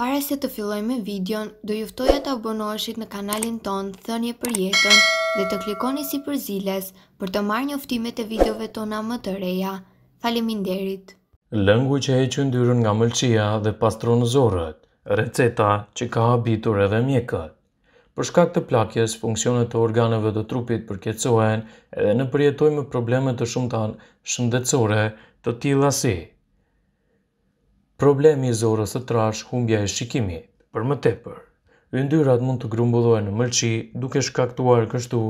Para se të filloj me videon, do juftoja të abonoheshit në kanalin ton Thënje për jetën dhe të klikoni si për ziles për të marrë njoftimet e videove tona më të reja. Faleminderit! Lëngu që hequn ndyrën nga mëlqia dhe pastron zorët, receta që ka habitur edhe mjekët. Për shkak të plakjes, funksionet të organeve të trupit përkjecohen edhe në përjetoj me problemet të shumëtan shëndetsore të tila si problemi i zorës së trash, humbja e shikimit. Për më tepër, yndyrat mund të grumbullohen në mëlçi, duke shkaktuar kështu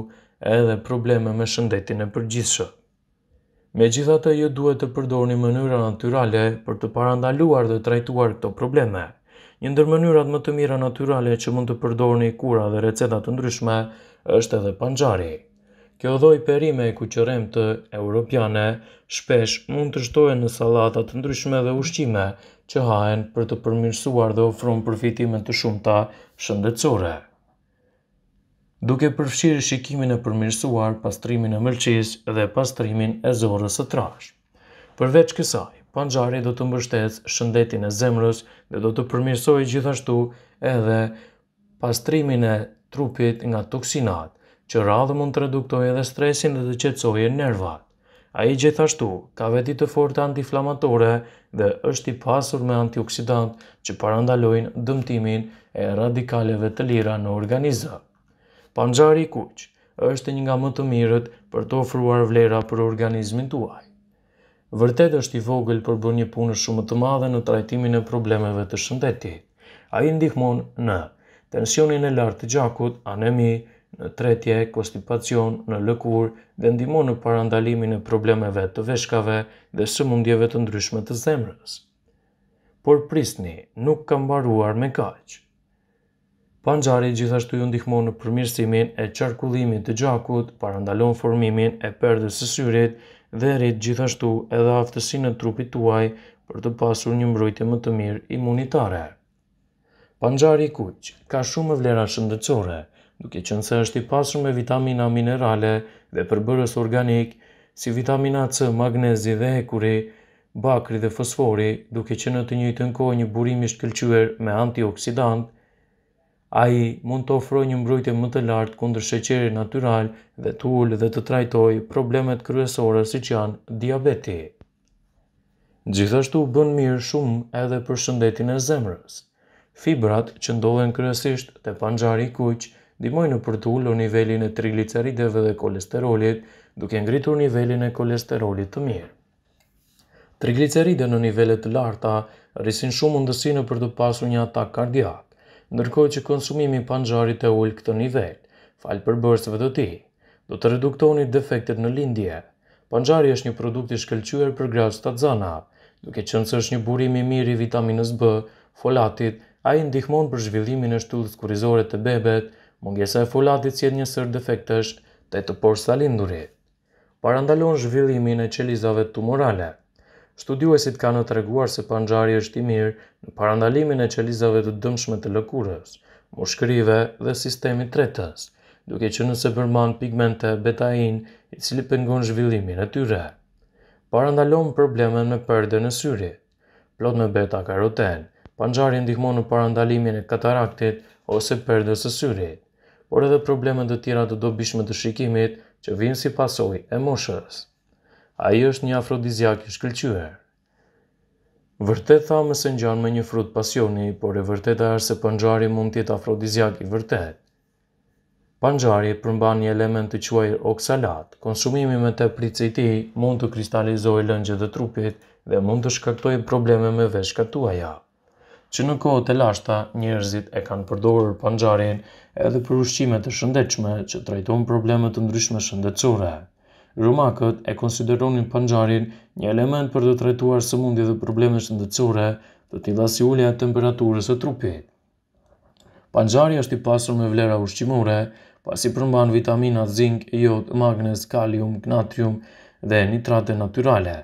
edhe probleme me shëndetin e përgjithshëm. Megjithatë, ju duhet të përdorni mënyra natyrale për të parandaluar dhe trajtuar këto probleme. Një ndër mënyrat më të mira natyrale që mund të përdorni kura dhe receta të ndryshme është edhe panxhari. Kjo dhoj perime e kuqërem të europiane shpesh mund të shtojë në salatat të ndryshme dhe ushqime që hajen për të përmirësuar dhe ofrun përfitime të shumta shëndetësore. Duke përfshirë shikimin e përmirësuar, pastrimin e mëlqis dhe pastrimin e zorës së trash. Përveç kësaj, panxari do të mbështes shëndetin e zemrës dhe do të përmirësoj gjithashtu edhe pastrimin e trupit nga toksinat, që radhë mund të reduktoj edhe stresin dhe të qetsoj e nervat. A i gjithashtu ka veti të fort antiflamatore dhe është i pasur me antioksidant që parandalojnë dëmtimin e radikaleve të lira në organiza. Panxari i kuq është një nga më të mirët për të ofruar vlera për organizmin tuaj. Vërtet është i vogël për bërë një punë shumë të madhe në trajtimin e problemeve të shëndetit. A i ndihmon në tensionin e lartë të gjakut, anemi, në tretje, kostipacion, në lëkur dhe ndimon në parandalimin e problemeve të veshkave dhe së mundjeve të ndryshme të zemrës. Por pristni nuk kam baruar me kajqë. Panxari gjithashtu ju ndihmon në përmirësimin e qarkullimit të gjakut, parandalon formimin e perdës së syrit dhe rrit gjithashtu edhe aftësin e trupit tuaj për të pasur një mbrojtje më të mirë imunitare. Panxari kuqë ka shumë vlera shëndëcore, duke që se është i pasur me vitamina minerale dhe përbërës organik, si vitamina C, magnezi dhe hekuri, bakri dhe fosfori, duke që në të njëjtë në kohë një burim i shkëlqyer me antioksidant, a i mund të ofroj një mbrojtje më të lartë kundër sheqeri natural dhe të ullë dhe të trajtoj problemet kryesore si që janë diabeti. Gjithashtu bën mirë shumë edhe për shëndetin e zemrës. Fibrat që ndodhen kryesisht të panxari kuqë, dimoj në për të ullo nivelin e triglicerideve dhe kolesterolit, duke ngritur nivelin e kolesterolit të mirë. Trigliceride në nivellet të larta rrisin shumë mundësine për të pasu një atak kardiak, ndërkoj që konsumimi panxarit e ullë këtë nivell, falë për bërësve të ti, Do të reduktoni defektet në lindje. Panxari është një produkt i shkelqyër për grazë të të zanat, duke që nësë është një burimi mirë i vitaminës B, folatit, a i ndihmon për zhvillimin e shtudhës kurizore të bebet, mungesa e folatit si një sër është të të porcelinduri. Parandalon zhvillimin e qelizave tumorale. Studiuesit kanë të reguar se panxari është i mirë në parandalimin e qelizave të dëmshme të lëkurës, mushkrive dhe sistemi tretës, duke që nëse përman pigmente betain i cili pëngon zhvillimin e tyre. Parandalon probleme me përde në syri. Plot me beta karoten, panxari ndihmon në parandalimin e kataraktit, ose përdës e syri. Por edhe problemet të tjera të dobishme të shikimit që vinë si pasoj e moshës. A i është një afrodizjak i shkëllqyër. Vërtet tha me së njënë me një frut pasioni, por e vërtet e është se pëngjari mund tjetë afrodizjak i vërtet. Pëngjari përmban një element të quaj oksalat, konsumimi me të pritës i ti mund të kristalizoj lëngje dhe trupit dhe mund të shkaktoj probleme me veshkatuajak që në kohët e lashta njerëzit e kanë përdorur panxarin edhe për ushqime të shëndetshme që trajton probleme të ndryshme shëndetësore. Rumakët e konsideronin panxarin një element për të trajtuar mundi dhe problemet shëndetësore, të tilla si ulja e temperaturës së trupit. Panxhari është i pasur me vlera ushqimore, pasi përmban vitamina, zinc, jod, magnez, kalium, natrium dhe nitrate naturale.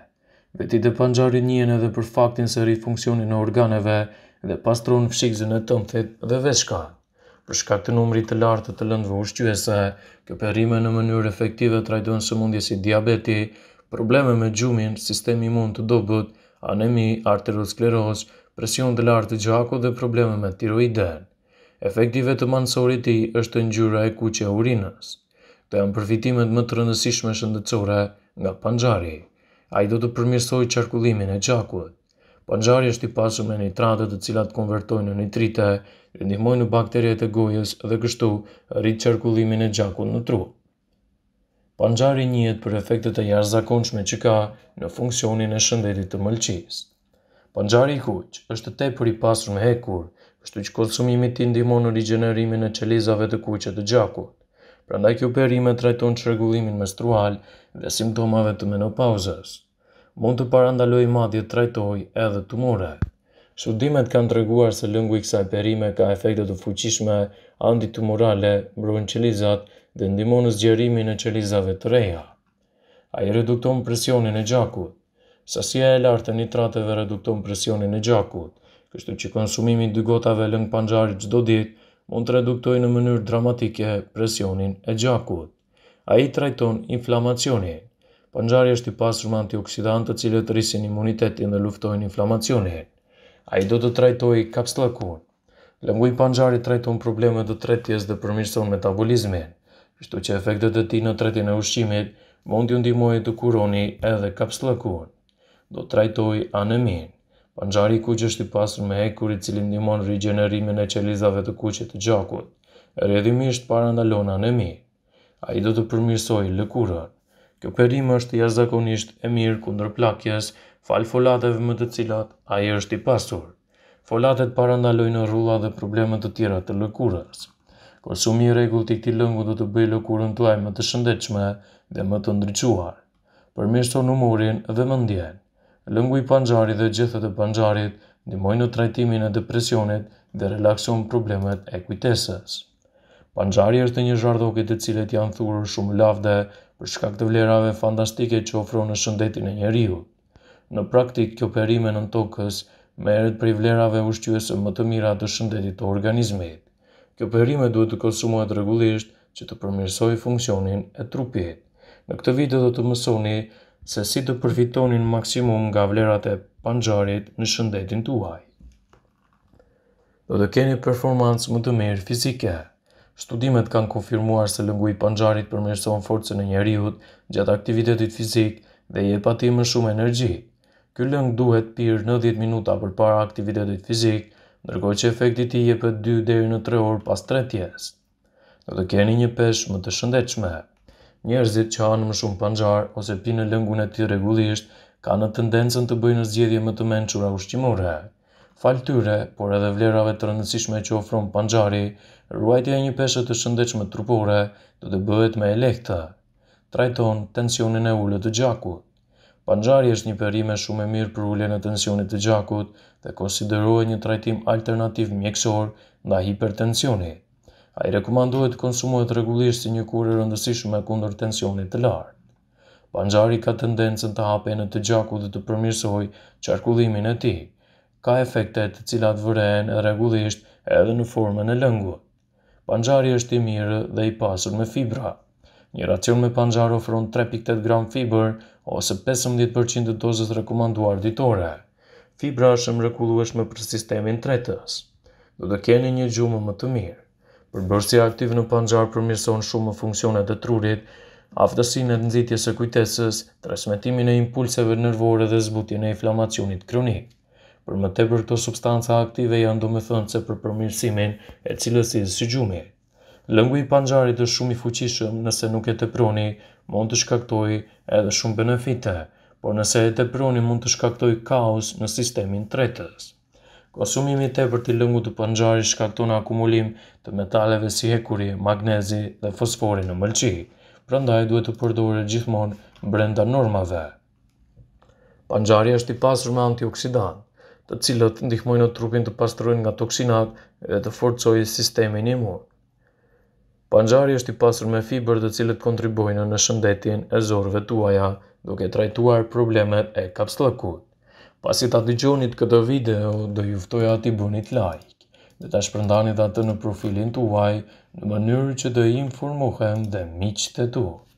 Vetit e panxhari njën edhe për faktin se rrit funksionin e organeve, dhe pastron fshikzën e tëmthit dhe veshka. Për shkak të numrit të lartë të, të lëndëve ushqyese, këpërime në mënyrë efektive rajdojnë së mundje si diabeti, probleme me gjumin, sistemi mund të dobut, anemi, arteroskleroz, presion të lartë të gjako dhe probleme me tiroiden. Efektive të mansorit ti është njyra e kuqe urinës. Të janë përfitimet më të rëndësishme shëndëcore nga panxari. A i do të përmirsoj qarkullimin e gjakut. Pangjari është i pasur me nitratët të cilat konvertojnë në nitrite, rëndihmojnë në bakterjet e gojës dhe kështu rritë qërkullimin e gjakun në tru. Pangjari njët për efektet e jarëzakonshme që ka në funksionin e shëndetit të mëlqis. Pangjari i kuq është te për i pasur me hekur, kështu që konsumimi ti ndihmojnë në rigenerimin e qelizave të kuqet të gjakut. Prandaj kjo perime trajton qërkullimin menstrual dhe simptomave të menopauzës mund të parandaloj madje trajtoj edhe tumore. Shudimet kanë të reguar se lëngu i kësa e perime ka efektet të fuqishme antitumorale mbrojnë qelizat dhe ndimonë zgjerimi në qelizave të reja. A i redukton presionin e gjakut. Sasia e lartë e nitrateve redukton presionin e gjakut, kështu që konsumimi dy gotave lëngë panxarit gjdo dit mund të reduktoj në mënyrë dramatike presionin e gjakut. A i trajton inflamacionin. Panxhari është i pasur me antioksidantë të cilët rrisin imunitetin dhe luftojnë inflamacionin. Ai do të trajtojë kapsllakun. Lëngu i panxhari trajton probleme të tretjes dhe përmirëson metabolizmin. Kështu që efektet e tij në tretjen e ushqimit mund t'ju ndihmojë të kuroni edhe kapsllakun. Do trajtoj anemin. Panxhari i kuq është i pasur me hekur i cili ndihmon rigjenerimin e qelizave të kuqe të gjakut. Rrjedhimisht para ndalon anemi. Ai do të përmirësojë lëkurën. Kjo perim është jashtëzakonisht e mirë kundër plakjes, fal folateve me të cilat ai është i pasur. Folatet parandalojnë rrulla dhe probleme të tjera të lëkurës. Konsumi i rregullt i këtij lëngu do të bëjë lëkurën tuaj më të shëndetshme dhe më të ndriçuar. në murin dhe mendjen. Lëngu i panxharit dhe gjethet e panxharit ndihmojnë në trajtimin e depresionit dhe relaksion problemet e kujtesës. Panxhari është një zhardhokit e cilet janë thurur shumë lavde për shkak të vlerave fantastike që ofro në shëndetin e njeriu. Në praktik, kjo perime në tokës merët për i vlerave ushqyese më të mira të shëndetit të organizmet. Kjo perime duhet të konsumohet regullisht që të përmirësoj funksionin e trupit. Në këtë video do të mësoni se si të përfitonin maksimum nga vlerat e panxarit në shëndetin tuaj. Do të keni performancë më të mirë fizike. Studimet kanë konfirmuar se lëngu i panxharit përmirëson forcën e njerëzit gjatë aktivitetit fizik dhe i jep atij më shumë energji. Ky lëng duhet pirë 90 minuta përpara aktivitetit fizik, ndërkohë që efekti i tij jepet 2 deri në 3 orë pas tretjes. Në të keni një peshë më të shëndetshme. Njerëzit që hanë më shumë panxhar ose pinë lëngun e tij rregullisht kanë tendencën të bëjnë zgjedhje më të mençura ushqimore falë tyre, por edhe vlerave të rëndësishme që ofronë panxari, ruajtja një peshe të shëndechme trupore të të bëhet me elektë. Trajton tensionin e ullët të gjakut. Panxari është një perime shumë e mirë për ullën e tensionit të gjakut dhe konsiderohet një trajtim alternativ mjekësor nga hipertensioni. A i rekomandohet të konsumohet regullisht si një kurë rëndësishme kundër tensionit të lartë. Panxari ka tendencën të hape në të gjakut dhe të përmirsoj qarkullimin e ti ka efekte të cilat vërehen rregullisht edhe në formën e lëngut. Panxhari është i mirë dhe i pasur me fibra. Një racion me panxhar ofron 3.8 gram fibër ose 15% të dozës rekomanduar ditore. Fibra është e mrekullueshme për sistemin tretës. Do të keni një gjumë më të mirë. Përbërësia aktiv në panxhar përmirëson shumë funksionet e trurit, aftësinë e nxitjes së kujtesës, transmetimin e impulseve nervore dhe zbutjen e inflamacionit kronik për më tepër këto substanca aktive janë do më thënë se për përmirësimin e cilësis si gjumit. Lëngu i panxarit është shumë i fuqishëm nëse nuk e teproni, mund të shkaktoj edhe shumë benefite, por nëse e teproni mund të shkaktoj kaos në sistemin tretës. Konsumimi i tepër të lëngu të panxarit shkakton akumulim të metaleve si hekuri, magnezi dhe fosfori në mëlqi, prandaj duhet të përdojre gjithmonë brenda normave. Panxari është i pasur me antioksidantë të cilët ndihmojnë trupin të pastrojnë nga toksinat dhe të forcojë sistemin imun. Panxhari është i pasur me fiber të cilët kontribuojnë në shëndetin e zorëve tuaja, duke trajtuar problemet e kapslëkut. Pasi ta dëgjoni këtë video, do ju ftoj atë bëni like dhe ta shpërndani atë në profilin tuaj në mënyrë që të informohem dhe miqtë tuaj.